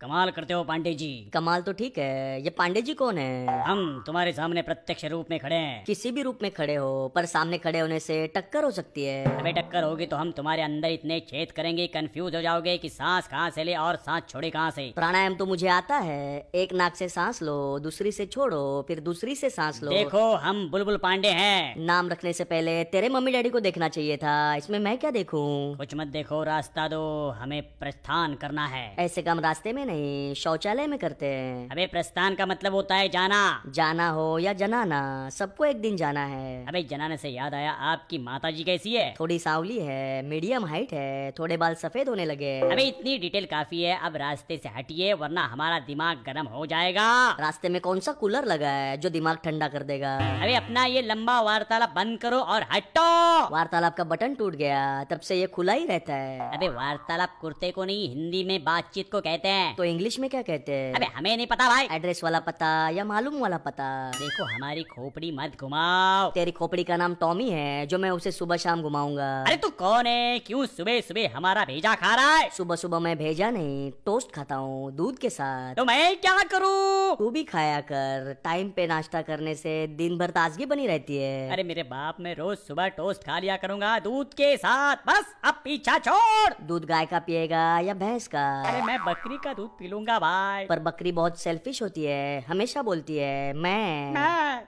कमाल करते हो पांडे जी कमाल तो ठीक है ये पांडे जी कौन है हम तुम्हारे सामने प्रत्यक्ष रूप में खड़े हैं किसी भी रूप में खड़े हो पर सामने खड़े होने से टक्कर हो सकती है अभी टक्कर होगी तो हम तुम्हारे अंदर इतने छेद करेंगे कंफ्यूज हो जाओगे कि सांस कहाँ से ले और सांस छोड़े कहाँ से प्राणायाम तो मुझे आता है एक नाक से सांस लो दूसरी से छोड़ो फिर दूसरी से सांस लो देखो हम बुलबुल पांडे है नाम रखने से पहले तेरे मम्मी डैडी को देखना चाहिए था इसमें मैं क्या देखूँ कुछ मत देखो रास्ता दो हमें प्रस्थान करना है ऐसे कम रास्ते में नहीं शौचालय में करते हैं अबे प्रस्थान का मतलब होता है जाना जाना हो या जनाना सबको एक दिन जाना है अबे जनाने से याद आया आपकी माता जी कैसी है थोड़ी सावली है मीडियम हाइट है थोड़े बाल सफेद होने लगे अबे इतनी डिटेल काफी है अब रास्ते से हटिए वरना हमारा दिमाग गर्म हो जाएगा रास्ते में कौन सा कूलर लगा है जो दिमाग ठंडा कर देगा अभी अपना ये लंबा वार्तालाप बंद करो और हटो वार्तालाप का बटन टूट गया तब से ये खुला ही रहता है अबे वार्तालाप कुर्ते को नहीं हिंदी में बातचीत को कहते हैं तो इंग्लिश में क्या कहते हैं अबे हमें नहीं पता भाई एड्रेस वाला पता या मालूम वाला पता देखो हमारी खोपड़ी मत घुमाओ तेरी खोपड़ी का नाम टॉमी है जो मैं उसे सुबह शाम घुमाऊंगा अरे तू कौन है क्यों सुबह सुबह हमारा भेजा खा रहा है सुबह सुबह मैं भेजा नहीं टोस्ट खाता हूँ दूध के साथ तो मैं क्या करूँ तू भी खाया कर टाइम पे नाश्ता करने से दिन भर ताजगी बनी रहती है अरे मेरे बाप मैं रोज सुबह टोस्ट खा लिया करूंगा दूध के साथ बस अब पीछा छोड़ दूध गाय का पिएगा या भैंस का अरे मैं बकरी का दूध दूध पी लूंगा भाई पर बकरी बहुत सेल्फिश होती है हमेशा बोलती है मैं मैं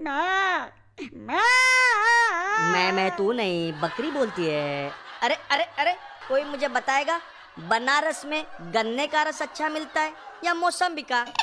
मैं मैं मैं तू नहीं बकरी बोलती है अरे अरे अरे कोई मुझे बताएगा बनारस में गन्ने का रस अच्छा मिलता है या मौसम का